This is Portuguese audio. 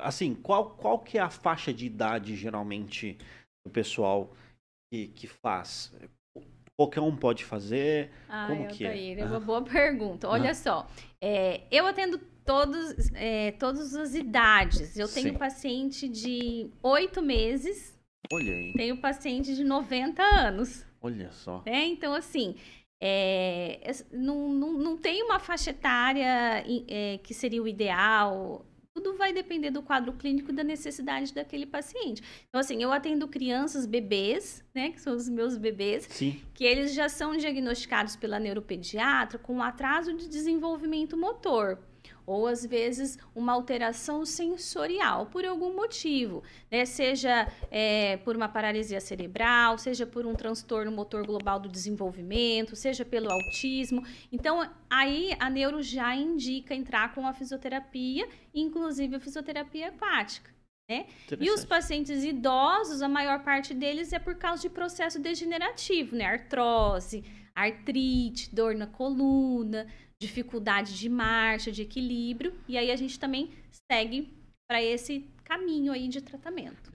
assim, qual, qual que é a faixa de idade, geralmente, do pessoal que, que faz? Qualquer um pode fazer? Ah, Como que é? é uma boa pergunta. Olha ah. só, é, eu atendo todos, é, todas as idades. Eu tenho Sim. paciente de oito meses. Olha aí. Tenho paciente de 90 anos. Olha só. É, então, assim, é, não, não, não tem uma faixa etária é, que seria o ideal tudo vai depender do quadro clínico e da necessidade daquele paciente. Então, assim, eu atendo crianças, bebês, né, que são os meus bebês, Sim. que eles já são diagnosticados pela neuropediatra com um atraso de desenvolvimento motor ou às vezes uma alteração sensorial por algum motivo, né? seja é, por uma paralisia cerebral, seja por um transtorno motor global do desenvolvimento, seja pelo autismo. Então, aí a neuro já indica entrar com a fisioterapia, inclusive a fisioterapia aquática. Né? E os pacientes idosos, a maior parte deles é por causa de processo degenerativo, né? Artrose, artrite, dor na coluna, dificuldade de marcha, de equilíbrio. E aí a gente também segue para esse caminho aí de tratamento.